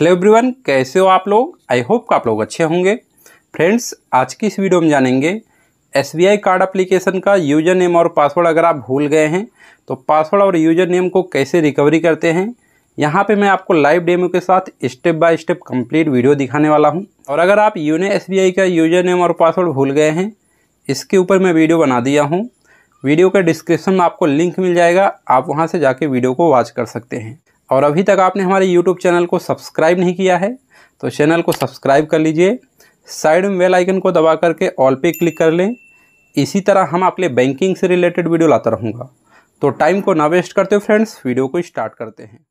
hello everyone कैसे हो आप लोग आई होप आप लोग अच्छे होंगे फ्रेंड्स आज की इस वीडियो में जानेंगे एस कार्ड एप्लीकेशन का यूजर नेम और पासवर्ड अगर आप भूल गए हैं तो पासवर्ड और यूजर नेम को कैसे रिकवरी करते हैं यहाँ पे मैं आपको लाइव डेमो के साथ step by step complete video दिखाने वाला हूँ और अगर आप यूने एस का यूजर नेम और पासवर्ड भूल गए हैं इसके ऊपर मैं वीडियो बना दिया हूँ वीडियो के डिस्क्रिप्सन में आपको लिंक मिल जाएगा आप वहाँ से जाके वीडियो को वॉच कर सकते हैं और अभी तक आपने हमारे यूट्यूब चैनल को सब्सक्राइब नहीं किया है तो चैनल को सब्सक्राइब कर लीजिए साइड में बेल आइकन को दबा करके ऑल पे क्लिक कर लें इसी तरह हम अपने बैंकिंग से रिलेटेड वीडियो लाता रहूँगा तो टाइम को ना वेस्ट करते हो फ्रेंड्स वीडियो को स्टार्ट करते हैं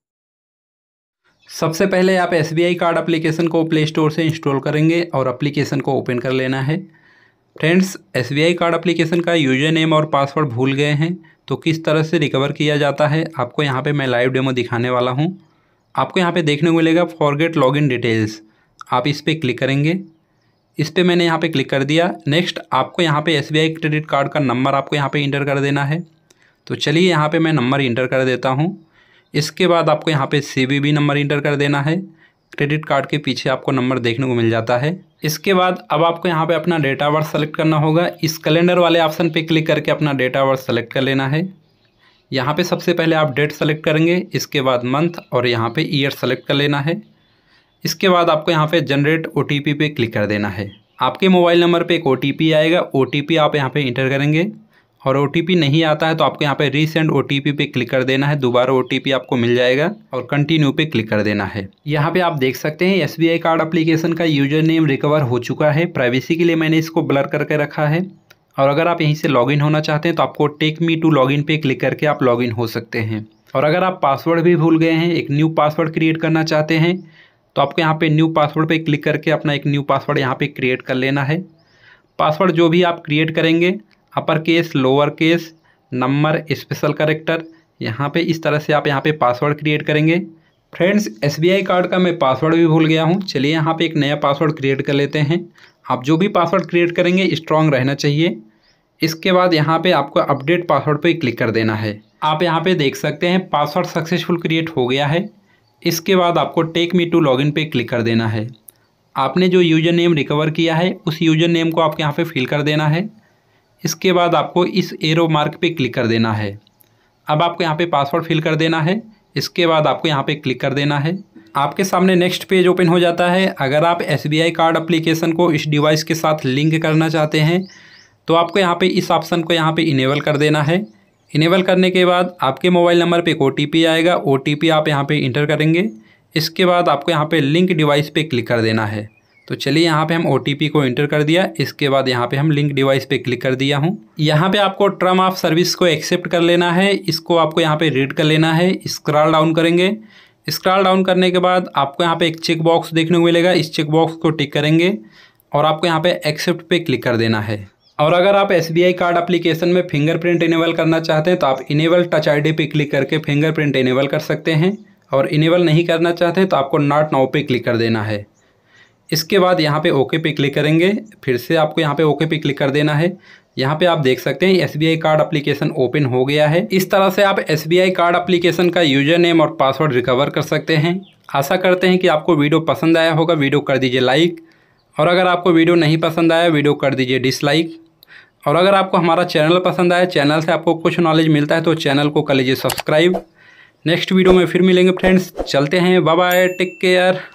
सबसे पहले आप एस कार्ड अप्लीकेशन को प्ले स्टोर से इंस्टॉल करेंगे और अप्लीकेशन को ओपन कर लेना है फ्रेंड्स एस कार्ड अप्लीकेशन का यूजर नेम और पासवर्ड भूल गए हैं तो किस तरह से रिकवर किया जाता है आपको यहाँ पे मैं लाइव डेमो दिखाने वाला हूँ आपको यहाँ पे देखने को मिलेगा फॉरगेट लॉगिन डिटेल्स आप इस पर क्लिक करेंगे इस पर मैंने यहाँ पे क्लिक कर दिया नेक्स्ट आपको यहाँ पे एस क्रेडिट कार्ड का नंबर आपको यहाँ पे इंटर कर देना है तो चलिए यहाँ पर मैं नंबर इंटर कर देता हूँ इसके बाद आपको यहाँ पर सी नंबर इंटर कर देना है क्रेडिट कार्ड के पीछे आपको नंबर देखने को मिल जाता है इसके बाद अब आपको यहाँ पे अपना डेटा बर्थ सेलेक्ट करना होगा इस कैलेंडर वाले ऑप्शन पे क्लिक करके अपना डेटा बर्थ सेलेक्ट कर लेना है यहाँ पे सबसे पहले आप डेट सेलेक्ट करेंगे इसके बाद मंथ और यहाँ पे ईयर सेलेक्ट कर लेना है इसके बाद आपको यहाँ पे जनरेट ओ पे क्लिक कर देना है आपके मोबाइल नंबर पर एक ओ आएगा ओ आप यहाँ पर इंटर करेंगे और ओ नहीं आता है तो आपको यहाँ पे रिसेंट ओ पे क्लिक कर देना है दोबारा ओ आपको मिल जाएगा और कंटिन्यू पे क्लिक कर देना है यहाँ पे आप देख सकते हैं एस कार्ड अप्लीकेशन का यूजर नेम रिकवर हो चुका है प्राइवेसी के लिए मैंने इसको ब्लर करके रखा है और अगर आप यहीं से लॉगिन होना चाहते हैं तो आपको टेक मी टू लॉगिन पे क्लिक करके आप लॉगिन हो सकते हैं और अगर आप पासवर्ड भी भूल गए हैं एक न्यू पासवर्ड क्रिएट करना चाहते हैं तो आपको यहाँ पे न्यू पासवर्ड पे क्लिक करके अपना एक न्यू पासवर्ड यहाँ पे क्रिएट कर लेना है पासवर्ड जो भी आप क्रिएट करेंगे upper case lower case number special character यहाँ पे इस तरह से आप यहाँ पे पासवर्ड क्रिएट करेंगे फ्रेंड्स एस कार्ड का मैं पासवर्ड भी भूल गया हूँ चलिए यहाँ पे एक नया पासवर्ड क्रिएट कर लेते हैं आप जो भी पासवर्ड क्रिएट करेंगे स्ट्रॉन्ग रहना चाहिए इसके बाद यहाँ पे आपको अपडेट पासवर्ड पे क्लिक कर देना है आप यहाँ पे देख सकते हैं पासवर्ड सक्सेसफुल क्रिएट हो गया है इसके बाद आपको टेक मी टू लॉगिन पे क्लिक कर देना है आपने जो यूज़र नेम रिकवर किया है उस यूज़र नेम को आपके यहाँ पे फिल कर देना है इसके बाद आपको इस एरो मार्क पे क्लिक कर देना है अब आपको यहाँ पे पासवर्ड फिल कर देना है इसके बाद आपको यहाँ पे क्लिक कर देना है आपके सामने नेक्स्ट पेज ओपन हो जाता है अगर आप एस कार्ड अप्लीकेशन को इस डिवाइस के साथ लिंक करना चाहते हैं तो आपको यहाँ पर इस ऑप्शन को यहाँ पर इनेबल कर देना है इनेबल करने के बाद आपके मोबाइल नंबर पे एक ओ आएगा ओ आप यहाँ पे इंटर करेंगे इसके बाद आपको यहाँ पे लिंक डिवाइस पे क्लिक कर देना है तो चलिए यहाँ पे हम ओ को इंटर कर दिया इसके बाद यहाँ पे हम लिंक डिवाइस पे क्लिक कर दिया हूँ यहाँ पे आपको ट्रम ऑफ सर्विस को एक्सेप्ट कर लेना है इसको आपको यहाँ पे रीड कर लेना है स्क्रॉल डाउन करेंगे स्क्रॉल डाउन करने के बाद आपको यहाँ पे एक चेक बॉक्स देखने को मिलेगा इस चेक बॉक्स को टिक करेंगे और आपको यहाँ पर एक्सेप्ट पे क्लिक कर देना है और अगर आप एस कार्ड अप्लीकेशन में फिंगरप्रिंट इनेबल करना चाहते हैं तो आप enable touch I D click करके फिंगरप्रिंट इनेबल कर सकते हैं और इनेबल नहीं करना चाहते तो आपको नॉट नाउ पे क्लिक कर देना है इसके बाद यहाँ पे ओके पे क्लिक करेंगे फिर से आपको यहाँ पे ओके पे क्लिक कर देना है यहाँ पे आप देख सकते हैं एस कार्ड एप्लीकेशन ओपन हो गया है इस तरह से आप एस कार्ड एप्लीकेशन का यूजर नेम और पासवर्ड रिकवर कर सकते हैं आशा करते हैं कि आपको वीडियो पसंद आया होगा वीडियो कर दीजिए लाइक और अगर आपको वीडियो नहीं पसंद आया वीडियो कर दीजिए डिसलाइक और अगर आपको हमारा चैनल पसंद आया चैनल से आपको कुछ नॉलेज मिलता है तो चैनल को कर लीजिए सब्सक्राइब नेक्स्ट वीडियो में फिर मिलेंगे फ्रेंड्स चलते हैं बाय बाय टेक केयर